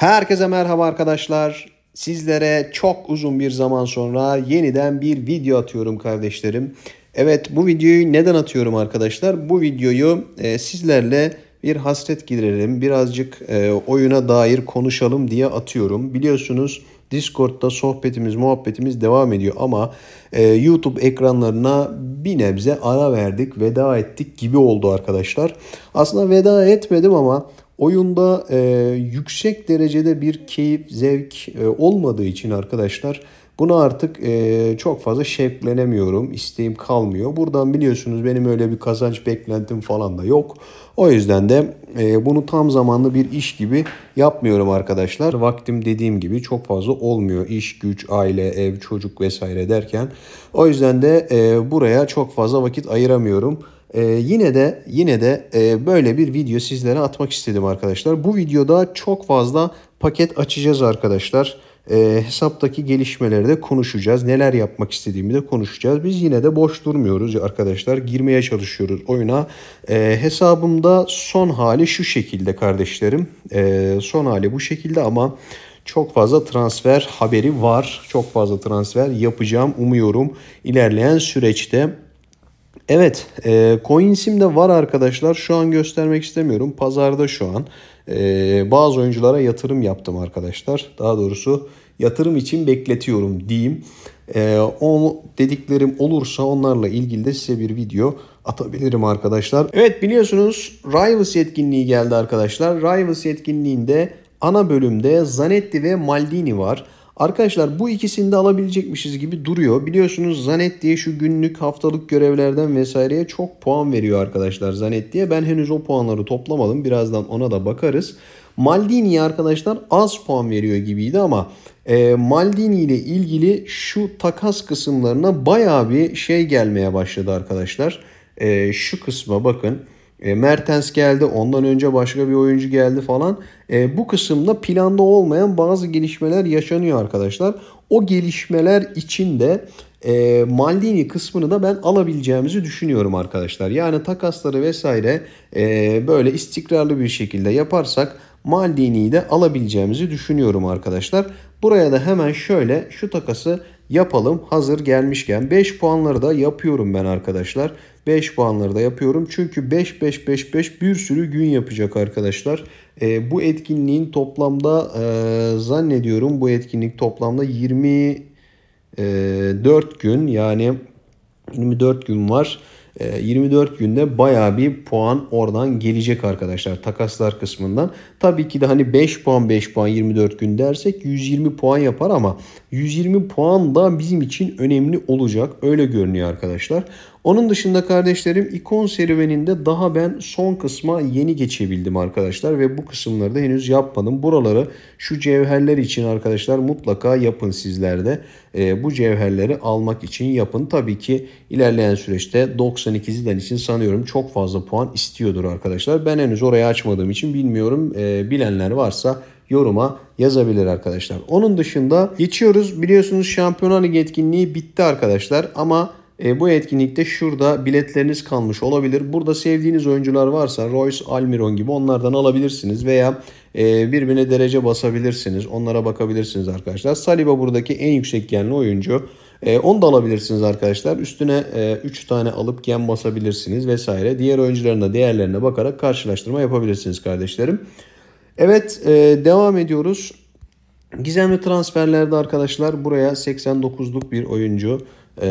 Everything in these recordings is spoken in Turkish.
Herkese merhaba arkadaşlar. Sizlere çok uzun bir zaman sonra yeniden bir video atıyorum kardeşlerim. Evet bu videoyu neden atıyorum arkadaşlar? Bu videoyu e, sizlerle bir hasret giderelim, birazcık e, oyuna dair konuşalım diye atıyorum. Biliyorsunuz Discord'da sohbetimiz, muhabbetimiz devam ediyor ama e, YouTube ekranlarına bir nebze ara verdik, veda ettik gibi oldu arkadaşlar. Aslında veda etmedim ama Oyunda e, yüksek derecede bir keyif, zevk e, olmadığı için arkadaşlar buna artık e, çok fazla şevklenemiyorum, isteğim kalmıyor. Buradan biliyorsunuz benim öyle bir kazanç beklentim falan da yok. O yüzden de e, bunu tam zamanlı bir iş gibi yapmıyorum arkadaşlar. Vaktim dediğim gibi çok fazla olmuyor. İş, güç, aile, ev, çocuk vesaire derken. O yüzden de e, buraya çok fazla vakit ayıramıyorum. Ee, yine de yine de e, böyle bir video sizlere atmak istedim arkadaşlar. Bu videoda çok fazla paket açacağız arkadaşlar. E, hesaptaki gelişmeleri de konuşacağız. Neler yapmak istediğimi de konuşacağız. Biz yine de boş durmuyoruz arkadaşlar. Girmeye çalışıyoruz oyuna. E, hesabımda son hali şu şekilde kardeşlerim. E, son hali bu şekilde ama çok fazla transfer haberi var. Çok fazla transfer yapacağım umuyorum. İlerleyen süreçte Evet e, CoinSim'de var arkadaşlar şu an göstermek istemiyorum pazarda şu an e, bazı oyunculara yatırım yaptım arkadaşlar daha doğrusu yatırım için bekletiyorum diyeyim. E, o dediklerim olursa onlarla ilgili de size bir video atabilirim arkadaşlar. Evet biliyorsunuz Rivals yetkinliği geldi arkadaşlar. Rivals yetkinliğinde ana bölümde Zanetti ve Maldini var. Arkadaşlar bu ikisini de alabilecekmişiz gibi duruyor. Biliyorsunuz Zanet diye şu günlük haftalık görevlerden vesaireye çok puan veriyor arkadaşlar Zanet diye. Ben henüz o puanları toplamadım. Birazdan ona da bakarız. Maldini arkadaşlar az puan veriyor gibiydi ama e, Maldini ile ilgili şu takas kısımlarına baya bir şey gelmeye başladı arkadaşlar. E, şu kısma bakın. E, Mertens geldi. Ondan önce başka bir oyuncu geldi falan. E, bu kısımda planda olmayan bazı gelişmeler yaşanıyor arkadaşlar. O gelişmeler içinde e, Maldini kısmını da ben alabileceğimizi düşünüyorum arkadaşlar. Yani takasları vesaire e, böyle istikrarlı bir şekilde yaparsak Maldini'yi de alabileceğimizi düşünüyorum arkadaşlar. Buraya da hemen şöyle şu takası yapalım hazır gelmişken. 5 puanları da yapıyorum ben arkadaşlar. 5 puanları da yapıyorum. Çünkü 5 5 5 5 bir sürü gün yapacak arkadaşlar. E, bu etkinliğin toplamda e, zannediyorum bu etkinlik toplamda 24 e, gün yani 24 gün var. 24 e, günde baya bir puan oradan gelecek arkadaşlar takaslar kısmından. Tabii ki de hani 5 puan 5 puan 24 gün dersek 120 puan yapar ama 120 puan da bizim için önemli olacak. Öyle görünüyor arkadaşlar. Onun dışında kardeşlerim ikon serüveninde daha ben son kısma yeni geçebildim arkadaşlar ve bu kısımları da henüz yapmadım. Buraları şu cevherler için arkadaşlar mutlaka yapın sizlerde. E, ee, bu cevherleri almak için yapın. Tabii ki ilerleyen süreçte 92 Zidane için sanıyorum çok fazla puan istiyordur arkadaşlar. Ben henüz orayı açmadığım için bilmiyorum. E, bilenler varsa yoruma yazabilir arkadaşlar. Onun dışında geçiyoruz. Biliyorsunuz Şampiyonlar Ligi etkinliği bitti arkadaşlar ama e, bu etkinlikte şurada biletleriniz kalmış olabilir. Burada sevdiğiniz oyuncular varsa Royce, Almiron gibi onlardan alabilirsiniz veya e, birbirine derece basabilirsiniz. Onlara bakabilirsiniz arkadaşlar. Saliba buradaki en yüksek genli oyuncu. E, onu da alabilirsiniz arkadaşlar. Üstüne 3 e, tane alıp gen basabilirsiniz vesaire. Diğer oyuncuların da değerlerine bakarak karşılaştırma yapabilirsiniz kardeşlerim. Evet e, devam ediyoruz. Gizemli transferlerde arkadaşlar buraya 89'luk bir oyuncu e,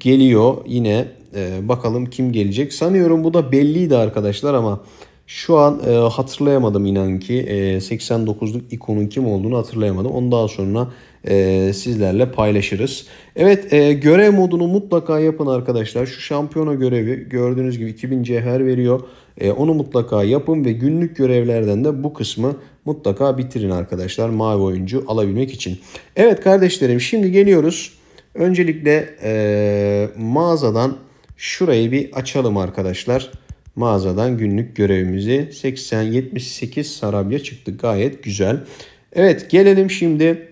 geliyor. Yine e, bakalım kim gelecek. Sanıyorum bu da belliydi arkadaşlar ama şu an e, hatırlayamadım inan ki e, 89'luk ikonun kim olduğunu hatırlayamadım. Onu daha sonra e, sizlerle paylaşırız. Evet e, görev modunu mutlaka yapın arkadaşlar. Şu şampiyona görevi gördüğünüz gibi 2000 cevher veriyor. E, onu mutlaka yapın ve günlük görevlerden de bu kısmı mutlaka bitirin arkadaşlar mavi oyuncu alabilmek için. Evet kardeşlerim şimdi geliyoruz. Öncelikle e, mağazadan şurayı bir açalım arkadaşlar. Mağazadan günlük görevimizi 80-78 sarabya çıktı gayet güzel. Evet gelelim şimdi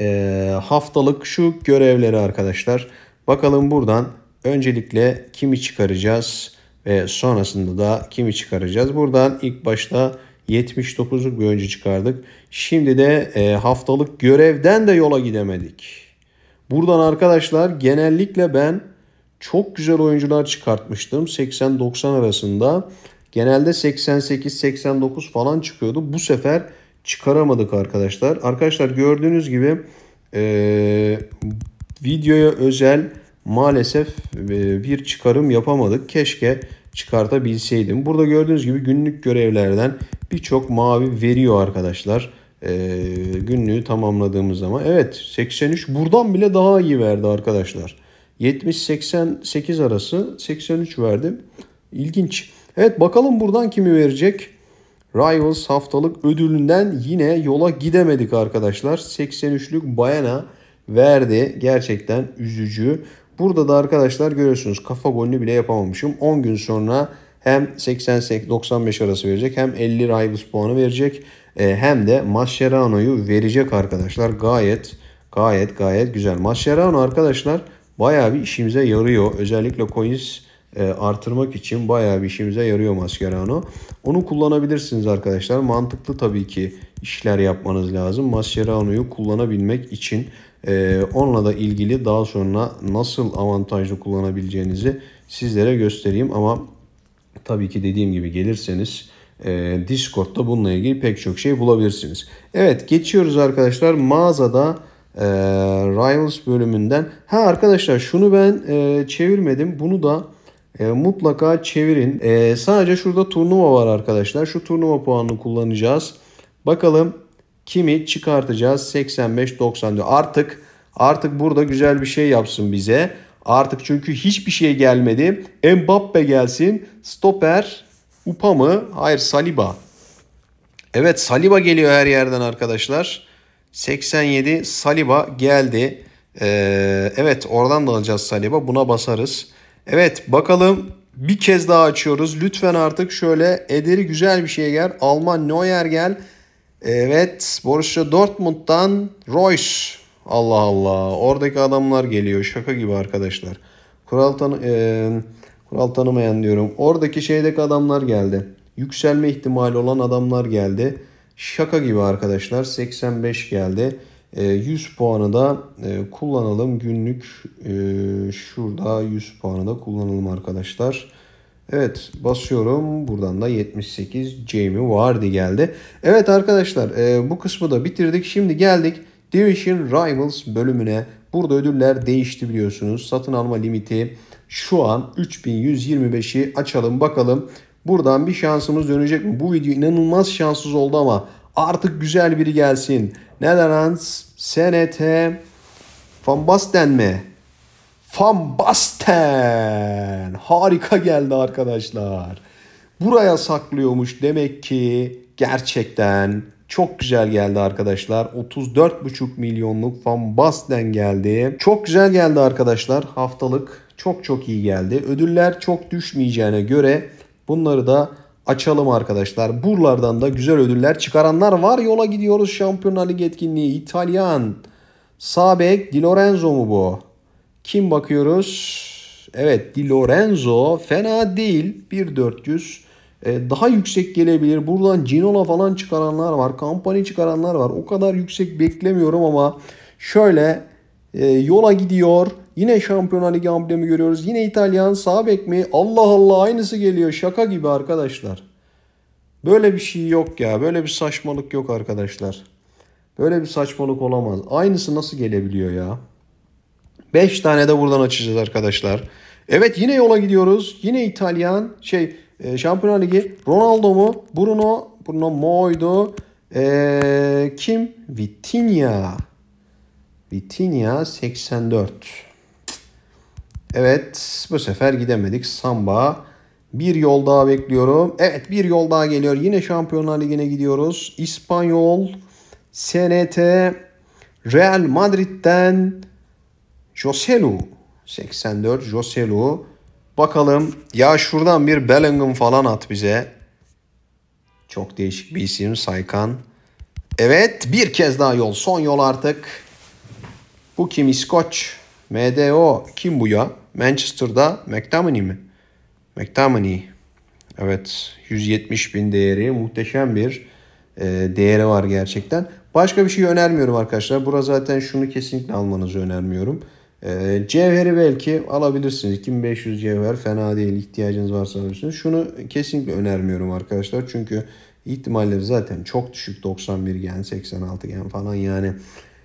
e, haftalık şu görevleri arkadaşlar. Bakalım buradan öncelikle kimi çıkaracağız? ve sonrasında da kimi çıkaracağız? Buradan ilk başta 79'luk bir oyuncu çıkardık. Şimdi de e, haftalık görevden de yola gidemedik. Buradan arkadaşlar genellikle ben çok güzel oyuncular çıkartmıştım 80-90 arasında. Genelde 88-89 falan çıkıyordu. Bu sefer çıkaramadık arkadaşlar. Arkadaşlar gördüğünüz gibi e, videoya özel maalesef e, bir çıkarım yapamadık. Keşke çıkartabilseydim. Burada gördüğünüz gibi günlük görevlerden birçok mavi veriyor arkadaşlar. E, günlüğü tamamladığımız zaman. Evet 83 buradan bile daha iyi verdi arkadaşlar. 70-88 arası 83 verdi. İlginç. Evet bakalım buradan kimi verecek? Rivals haftalık ödülünden yine yola gidemedik arkadaşlar. 83'lük Bayana verdi. Gerçekten üzücü. Burada da arkadaşlar görüyorsunuz kafa golünü bile yapamamışım. 10 gün sonra hem 80-95 arası verecek hem 50 Rivals puanı verecek e, hem de Mascherano'yu verecek arkadaşlar. Gayet gayet gayet güzel. Mascherano arkadaşlar baya bir işimize yarıyor. Özellikle coins e, artırmak için baya bir işimize yarıyor Mascherano. Onu kullanabilirsiniz arkadaşlar. Mantıklı tabii ki işler yapmanız lazım. Mascherano'yu kullanabilmek için e, onunla da ilgili daha sonra nasıl avantajlı kullanabileceğinizi sizlere göstereyim. Ama tabii ki dediğim gibi gelirseniz e, Discord'da bununla ilgili pek çok şey bulabilirsiniz. Evet geçiyoruz arkadaşlar mağazada e, Rivals bölümünden. Ha arkadaşlar şunu ben e, çevirmedim. Bunu da e, mutlaka çevirin. E, sadece şurada turnuva var arkadaşlar. Şu turnuva puanını kullanacağız. Bakalım kimi çıkartacağız? 85 90 Artık artık burada güzel bir şey yapsın bize. Artık çünkü hiçbir şey gelmedi. Mbappe gelsin. Stoper Upa mı? Hayır Saliba. Evet Saliba geliyor her yerden arkadaşlar. 87 Saliba geldi. Ee, evet oradan da alacağız Saliba. Buna basarız. Evet bakalım bir kez daha açıyoruz. Lütfen artık şöyle ederi güzel bir şey gel. Alman Neuer gel. Evet Borussia Dortmund'dan Royce. Allah Allah oradaki adamlar geliyor şaka gibi arkadaşlar. Kural, tanı e, kural tanımayan diyorum. Oradaki şeydeki adamlar geldi. Yükselme ihtimali olan adamlar geldi. Şaka gibi arkadaşlar 85 geldi. 100 e, puanı da e, kullanalım günlük e, şurada 100 puanı da kullanalım arkadaşlar. Evet basıyorum. Buradan da 78 Jamie Vardy geldi. Evet arkadaşlar e, bu kısmı da bitirdik. Şimdi geldik Division Rivals bölümüne. Burada ödüller değişti biliyorsunuz. Satın alma limiti şu an 3125'i açalım bakalım. Buradan bir şansımız dönecek mi? Bu video inanılmaz şanssız oldu ama artık güzel biri gelsin. Netherlands, SNT, Van Basten mi? Van Basten. Harika geldi arkadaşlar. Buraya saklıyormuş demek ki gerçekten çok güzel geldi arkadaşlar. 34,5 milyonluk Van Basten geldi. Çok güzel geldi arkadaşlar. Haftalık çok çok iyi geldi. Ödüller çok düşmeyeceğine göre bunları da açalım arkadaşlar. Buralardan da güzel ödüller çıkaranlar var. Yola gidiyoruz Şampiyonlar Ligi etkinliği. İtalyan. Sabek Di Lorenzo mu bu? Kim bakıyoruz? Evet Di Lorenzo fena değil. 1.400 ee, daha yüksek gelebilir. Buradan Ginola falan çıkaranlar var. Kampani çıkaranlar var. O kadar yüksek beklemiyorum ama şöyle e, yola gidiyor. Yine Şampiyonlar Ligi amblemi görüyoruz. Yine İtalyan sağ bek mi? Allah Allah aynısı geliyor. Şaka gibi arkadaşlar. Böyle bir şey yok ya. Böyle bir saçmalık yok arkadaşlar. Böyle bir saçmalık olamaz. Aynısı nasıl gelebiliyor ya? 5 tane de buradan açacağız arkadaşlar. Evet yine yola gidiyoruz. Yine İtalyan şey e, Şampiyonlar Ligi Ronaldo mu? Bruno Bruno Moydu. E, kim? Vitinha. Vitinha 84. Evet bu sefer gidemedik. Samba. Bir yol daha bekliyorum. Evet bir yol daha geliyor. Yine Şampiyonlar Ligi'ne gidiyoruz. İspanyol. SNT. Real Madrid'den Joselu 84 Joselu. Bakalım ya şuradan bir Bellingham falan at bize. Çok değişik bir isim Saykan. Evet bir kez daha yol. Son yol artık. Bu kim İskoç? MDO kim bu ya? Manchester'da McTominay mi? McTominay. Evet 170 bin değeri muhteşem bir e, değeri var gerçekten. Başka bir şey önermiyorum arkadaşlar. Burada zaten şunu kesinlikle almanızı önermiyorum. E, cevheri belki alabilirsiniz. 2500 cevher fena değil. ihtiyacınız varsa alabilirsiniz. Şunu kesinlikle önermiyorum arkadaşlar. Çünkü ihtimalleri zaten çok düşük. 91 gen, 86 gen falan yani.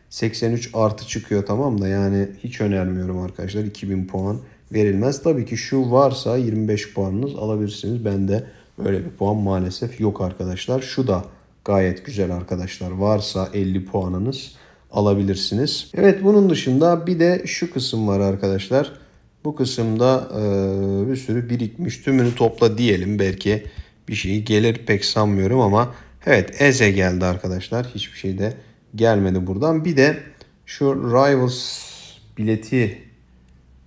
83 artı çıkıyor tamam da yani hiç önermiyorum arkadaşlar. 2000 puan verilmez. Tabii ki şu varsa 25 puanınız alabilirsiniz. Bende öyle bir puan maalesef yok arkadaşlar. Şu da gayet güzel arkadaşlar. Varsa 50 puanınız alabilirsiniz. Evet bunun dışında bir de şu kısım var arkadaşlar. Bu kısımda e, bir sürü birikmiş tümünü topla diyelim belki bir şey gelir pek sanmıyorum ama evet Eze geldi arkadaşlar. Hiçbir şey de gelmedi buradan. Bir de şu Rivals bileti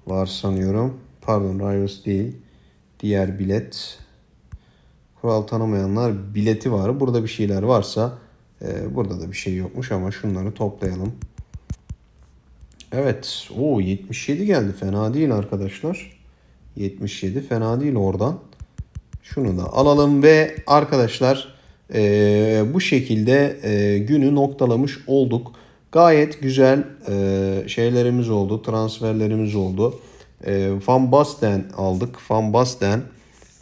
var sanıyorum. Pardon Rivals değil. Diğer bilet. Kural tanımayanlar bileti var. Burada bir şeyler varsa ee, burada da bir şey yokmuş ama şunları toplayalım. Evet. o 77 geldi. Fena değil arkadaşlar. 77 fena değil oradan. Şunu da alalım ve arkadaşlar e, bu şekilde e, günü noktalamış olduk. Gayet güzel e, şeylerimiz oldu. Transferlerimiz oldu. E, Van Basten aldık. Van Basten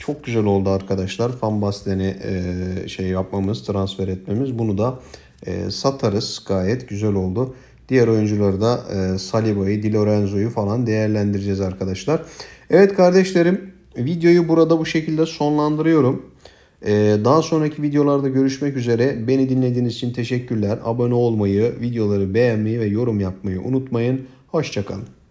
çok güzel oldu arkadaşlar. Fambasten'i e, şey yapmamız, transfer etmemiz. Bunu da e, satarız. Gayet güzel oldu. Diğer oyuncuları da e, Saliba'yı, Di Lorenzo'yu falan değerlendireceğiz arkadaşlar. Evet kardeşlerim videoyu burada bu şekilde sonlandırıyorum. E, daha sonraki videolarda görüşmek üzere. Beni dinlediğiniz için teşekkürler. Abone olmayı, videoları beğenmeyi ve yorum yapmayı unutmayın. Hoşçakalın.